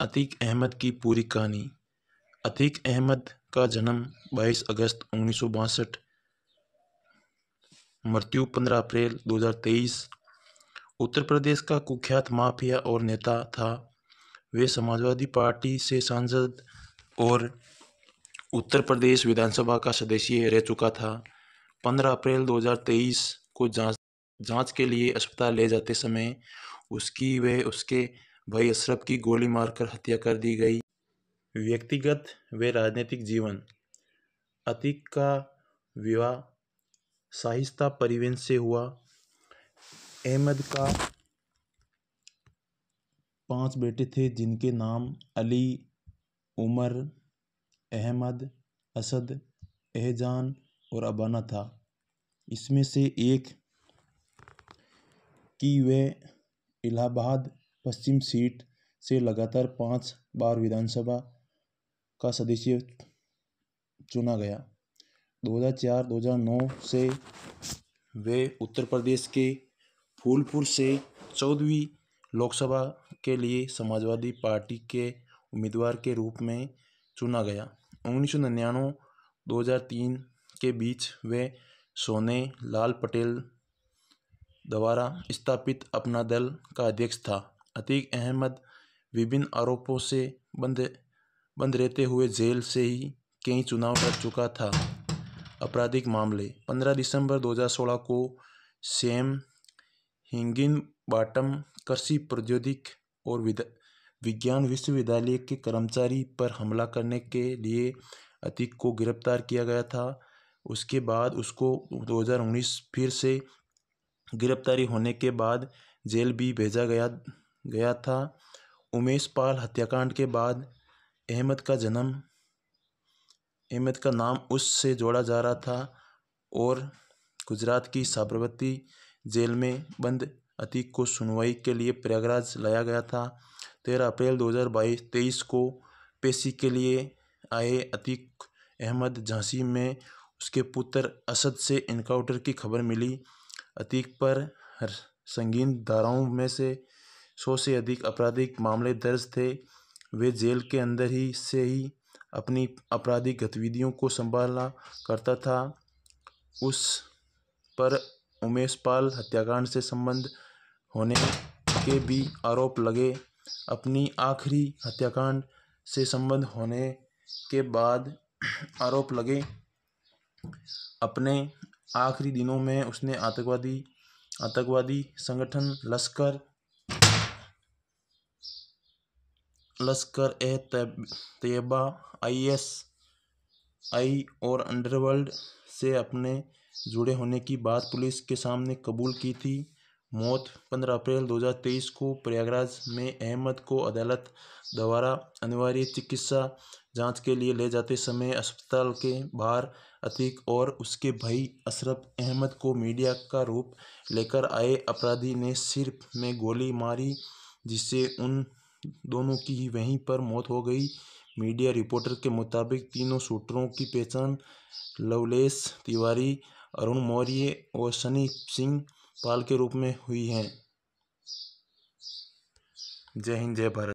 अतीक अहमद की पूरी कहानी अतीक अहमद का जन्म 22 अगस्त उन्नीस मृत्यु 15 अप्रैल 2023 उत्तर प्रदेश का कुख्यात माफिया और नेता था वे समाजवादी पार्टी से सांसद और उत्तर प्रदेश विधानसभा का सदस्य रह चुका था 15 अप्रैल 2023 को जांच जांच के लिए अस्पताल ले जाते समय उसकी वे उसके भाई अशरफ की गोली मारकर हत्या कर दी गई व्यक्तिगत व राजनीतिक जीवन अतीक का विवाह साहिस्ता परिवेन से हुआ अहमद का पांच बेटे थे जिनके नाम अली उमर अहमद असद एहजान और अबाना था इसमें से एक की वह इलाहाबाद पश्चिम सीट से लगातार पाँच बार विधानसभा का सदस्य चुना गया 2004-2009 से वे उत्तर प्रदेश के फूलपुर से चौदहवीं लोकसभा के लिए समाजवादी पार्टी के उम्मीदवार के रूप में चुना गया उन्नीस सौ निन्यानवे दो हज़ार तीन के बीच वे सोने लाल पटेल द्वारा स्थापित अपना दल का अध्यक्ष था अतीक अहमद विभिन्न आरोपों से बंद बंद रहते हुए जेल से ही कई चुनाव लड़ चुका था आपराधिक मामले 15 दिसंबर 2016 को सेम हिंगिन बाटम कृषि प्रौद्योगिक और विज्ञान विश्वविद्यालय के कर्मचारी पर हमला करने के लिए अतीक को गिरफ्तार किया गया था उसके बाद उसको 2019 फिर से गिरफ्तारी होने के बाद जेल भी भेजा गया गया था उमेश पाल हत्याकांड के बाद अहमद का जन्म अहमद का नाम उससे जोड़ा जा रहा था और गुजरात की साबरमती जेल में बंद अतीक को सुनवाई के लिए प्रयागराज लाया गया था तेरह अप्रैल दो हज़ार बाईस तेईस को पेशी के लिए आए अतीक अहमद झांसी में उसके पुत्र असद से इनकाउंटर की खबर मिली अतीक पर संगीन धाराओं में से सौ से अधिक आपराधिक मामले दर्ज थे वे जेल के अंदर ही से ही अपनी आपराधिक गतिविधियों को संभालना करता था उस पर उमेश पाल हत्याकांड से संबंध होने के भी आरोप लगे अपनी आखिरी हत्याकांड से संबंध होने के बाद आरोप लगे अपने आखिरी दिनों में उसने आतंकवादी आतंकवादी संगठन लश्कर लश्कर ए तैयबा आईएसआई और अंडरवर्ल्ड से अपने जुड़े होने की बात पुलिस के सामने कबूल की थी मौत 15 अप्रैल 2023 को प्रयागराज में अहमद को अदालत द्वारा अनिवार्य चिकित्सा जांच के लिए ले जाते समय अस्पताल के बाहर अतीक और उसके भाई अशरफ अहमद को मीडिया का रूप लेकर आए अपराधी ने सिर में गोली मारी जिससे उन दोनों की ही वहीं पर मौत हो गई मीडिया रिपोर्टर के मुताबिक तीनों शूटरों की पहचान लवलेश तिवारी अरुण मौर्य और सनी सिंह पाल के रूप में हुई है जय हिंद जय भारत